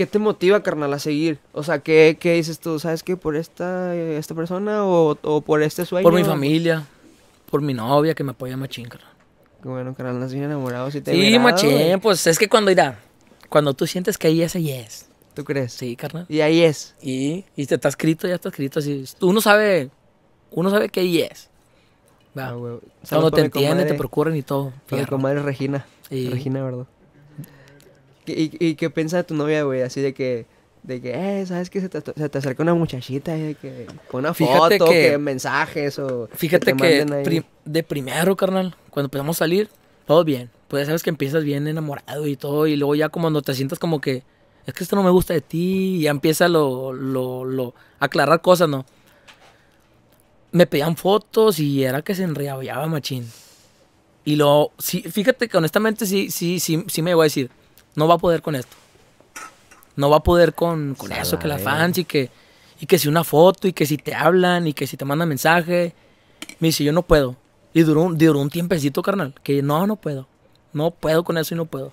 ¿Qué te motiva, carnal, a seguir? O sea, ¿qué, dices tú? ¿Sabes qué? ¿Por esta, esta persona o, por este sueño? Por mi familia, por mi novia que me apoya machín, carnal. bueno, carnal, las enamorado. y te sí, machín, pues es que cuando irá, cuando tú sientes que ahí es, ahí es. ¿Tú crees? Sí, carnal. Y ahí es. Y, te está escrito, ya está escrito. Así. Uno sabe, uno sabe que ahí es. Ah, cuando te entienden, te procuran y todo. Pero Mi comadre Regina. Regina, ¿verdad? y, qué piensa tu novia, güey? Así de que, de que, eh, ¿sabes que Se te, acerca una muchachita y que, con una foto, mensajes o... Fíjate que, de primero, carnal, cuando empezamos a salir, todo bien. Pues ya sabes que empiezas bien enamorado y todo, y luego ya como no te sientas como que, es que esto no me gusta de ti, y ya empieza lo, lo, lo, aclarar cosas, ¿no? Me pedían fotos y era que se enriababa machín. Y lo, sí, fíjate que honestamente sí, sí, sí, sí me iba a decir, no va a poder con esto. No va a poder con, con eso, que la fans y que, y que si una foto y que si te hablan y que si te mandan mensaje. Me dice, yo no puedo. Y duró un, duró un tiempecito, carnal, que no, no puedo. No puedo con eso y no puedo.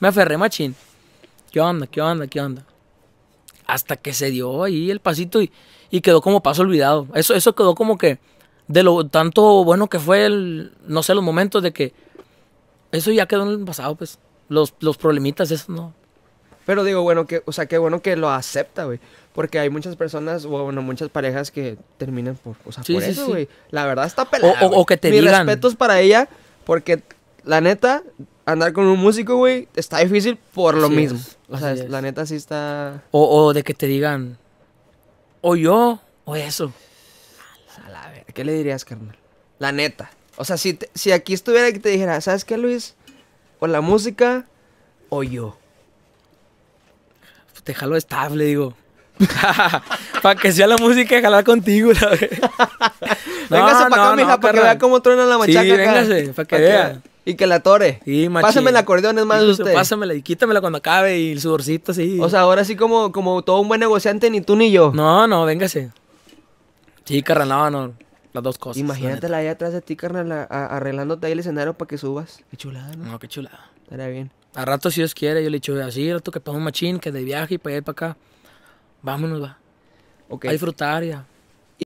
Me aferré machín. ¿Qué onda? ¿Qué onda? ¿Qué onda? Hasta que se dio ahí el pasito y, y quedó como paso olvidado. Eso, eso quedó como que de lo tanto bueno que fue el, no sé, los momentos de que eso ya quedó en el pasado, pues los, problemitas, eso no. Pero digo, bueno, que, o sea, qué bueno que lo acepta, güey. Porque hay muchas personas, bueno, muchas parejas que terminan por, o sea, por eso, güey. La verdad está pelada. O, que te Mis respetos para ella, porque la neta, andar con un músico, güey, está difícil por lo mismo. o sea, la neta sí está. O, de que te digan, o yo, o eso. A la, ¿Qué le dirías, carnal? La neta. O sea, si, si aquí estuviera y te dijera, ¿sabes qué, Luis? ¿O la música o yo? Te jalo estable, digo. para que sea la música jalar contigo, la no, véngase para acá, mija, para que vea cómo truena la machaca. Sí, véngase, Y que la tore. Sí, Pásame el acordeón, es más de usted. Pásamela y quítamela cuando acabe y el sudorcito sí O sea, ahora sí como, como todo un buen negociante, ni tú ni yo. No, no, véngase. Sí, carnal, no, no. Las dos cosas. la ahí atrás de ti, carnal, arreglándote ahí el escenario para que subas. Qué chulada, ¿no? qué chulada. Estará bien. A rato, si Dios quiere, yo le echo así, rato que pongo un machín, que de viaje y para allá para acá. Vámonos, va. Ok. A disfrutar ya.